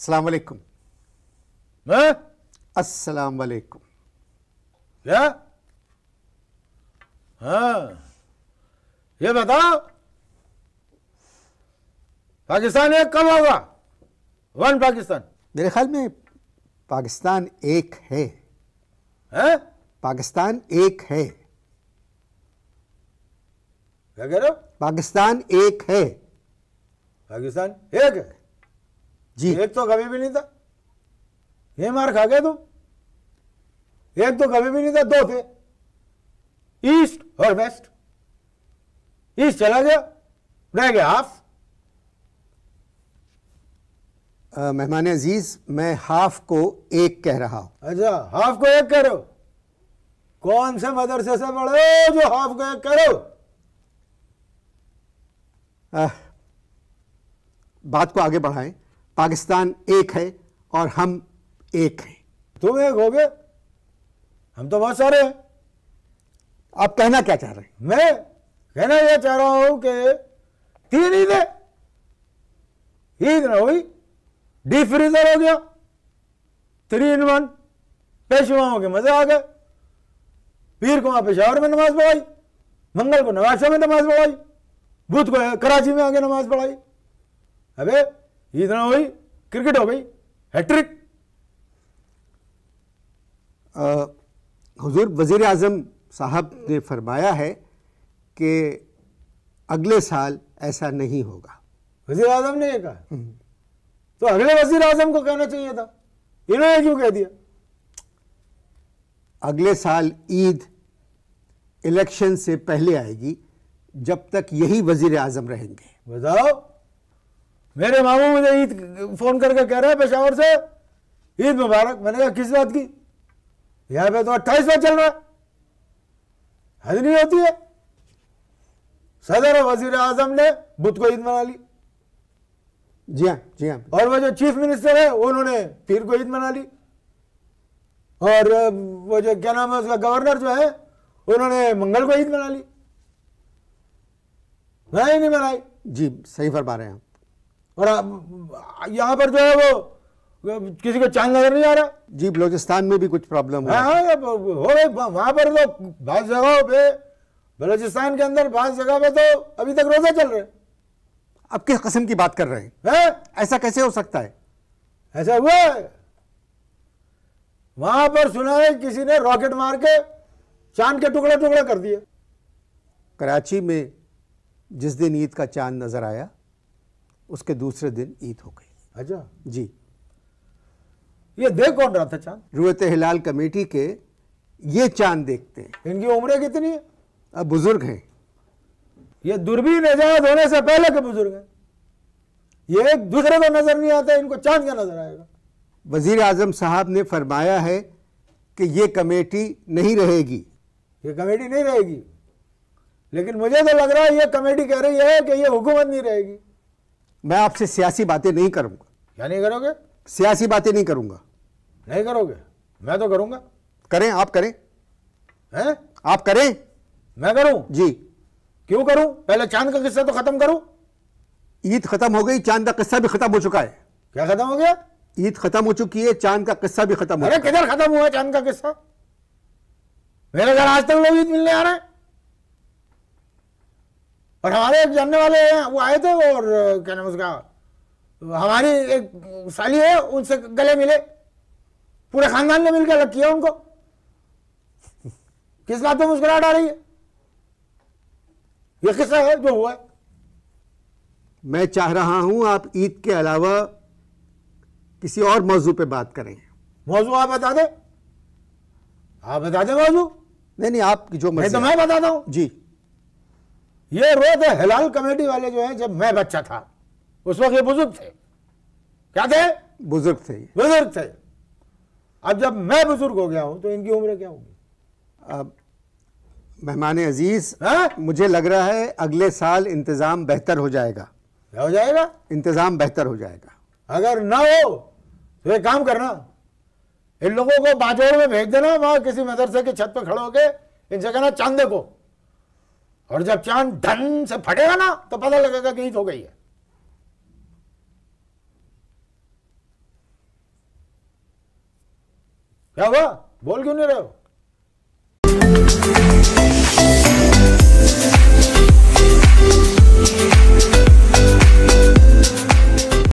अस्सलाम ये बताओ पाकिस्तान एक कब होगा वन पाकिस्तान मेरे ख्याल में पाकिस्तान एक है हैं पाकिस्तान एक है क्या कह रहे हो पाकिस्तान एक है पाकिस्तान एक है जी एक तो कभी भी नहीं था ये मार खा गए तुम एक तो कभी भी नहीं था दो थे ईस्ट और वेस्ट ईस्ट चला गया रह गया हाफ मेहमान अजीज मैं हाफ को एक कह रहा हूं अच्छा हाफ को एक करो कौन से मदरसे से पढ़े जो हाफ को एक करो आ, बात को आगे बढ़ाएं पाकिस्तान एक है और हम एक हैं तुम एक हो गए हम तो बहुत सारे हैं आप कहना क्या चाह रहे हैं मैं कहना यह चाह रहा हूं कि तीन ईद ईद ना हुई डी फ्रीजर हो गया थ्री इन वन पेशवाओं के मजे आ गए पीर को वहां पेशावर में नमाज पढ़ाई मंगल को नवाशा में नमाज पढ़ाई बुध को कराची में आगे नमाज पढ़ाई अबे इतना हुई क्रिकेट हो गई हैट्रिक हुजूर वज़ी अजम साहब ने फरमाया है कि अगले साल ऐसा नहीं होगा वज़ी अजम ने यह कहा हम्म। तो अगले वज़ी अजम को कहना चाहिए था इन्होंने क्यों कह दिया अगले साल ईद इलेक्शन से पहले आएगी जब तक यही वज़ी अजम रहेंगे बताओ मेरे मामू मुझे ईद फ़ोन करके कह रहे हैं पेशावर से ईद मुबारक मैंने कहा किस बात की यहां पे तो अट्ठाईस बार चल रहा है हद नहीं होती है सदर वजीर आजम ने बुद्ध को ईद मना ली जी हाँ जी हाँ और वो जो चीफ मिनिस्टर है उन्होंने पीर को ईद मना ली और वो जो क्या नाम है उसका गवर्नर जो है उन्होंने मंगल को ईद मना ली मैं ही नहीं मनाई जी सही फरमा रहे हैं और यहाँ पर जो है वो किसी को चांद नजर नहीं आ रहा जी बलोचिस्तान में भी कुछ प्रॉब्लम है हाँ, हाँ हो गई वहां पर तो बहुत जगह पे बलोचिस्तान के अंदर बहुत जगह पे तो अभी तक रोजा चल रहे अब किस कसम की बात कर रहे हैं है? हाँ? ऐसा कैसे हो सकता है ऐसा हुआ है वहां पर सुना है किसी ने रॉकेट मार के चांद के टुकड़े टुकड़े कर दिए कराची में जिस दिन ईद का चांद नजर आया उसके दूसरे दिन ईद हो गई अच्छा जी ये देख कौन रहा था चांद रुत हिलाल कमेटी के ये चांद देखते हैं इनकी उम्र कितनी है अब बुजुर्ग हैं ये दूरबीन एजाद होने से पहले के बुजुर्ग हैं ये एक दूसरे को नजर नहीं आता इनको चांद क्या नजर आएगा वजीर आजम साहब ने फरमाया है कि ये कमेटी नहीं रहेगी ये कमेटी नहीं रहेगी लेकिन मुझे तो लग रहा है ये कमेटी कह रही है कि ये हुकूमत नहीं रहेगी मैं आपसे सियासी बातें नहीं करूंगा क्या नहीं करोगे सियासी बातें नहीं करूंगा नहीं करोगे मैं तो करूंगा करें आप करें हैं आप करें मैं करूं जी क्यों करूं पहले चांद का किस्सा तो खत्म करूं ईद खत्म हो गई चांद का किस्सा भी खत्म हो चुका है क्या खत्म हो गया ईद खत्म हो चुकी है चांद का किस्सा भी खत्म हो गया किधर खत्म हुआ चांद का किस्सा मेरे घर आज तक लोग ईद मिलने आ रहे हैं और हमारे एक जानने वाले हैं वो आए थे और क्या नाम उसका हमारी एक साली है उनसे गले मिले पूरे खानदान ने मिलकर अलग किया उनको किस बात पर मुस्कुराहट आ रही है ये किस्सा है जो हुआ है मैं चाह रहा हूं आप ईद के अलावा किसी और मौजू पे बात करें मौजू आप बता दें आप बता दें मौजू नहीं नहीं आप जो मैं तो मैं बताता हूं जी ये रोए थे हिलाल कमेटी वाले जो है जब मैं बच्चा था उस वक्त ये बुजुर्ग थे क्या थे बुजुर्ग थे बुजुर्ग थे अब जब मैं बुजुर्ग हो गया हूं तो इनकी उम्र क्या होगी अब मेहमान अजीज हा? मुझे लग रहा है अगले साल इंतजाम बेहतर हो जाएगा क्या हो जाएगा इंतजाम बेहतर हो जाएगा अगर ना हो तो एक काम करना इन लोगों को बाजोर में भेज देना वहां किसी मदरसे की छत पर खड़ो होके इनसे कहना चांदे को और जब चांद धन से फटेगा ना तो पता लगेगा कि ईद हो गई है क्या हुआ बोल क्यों नहीं रहे हो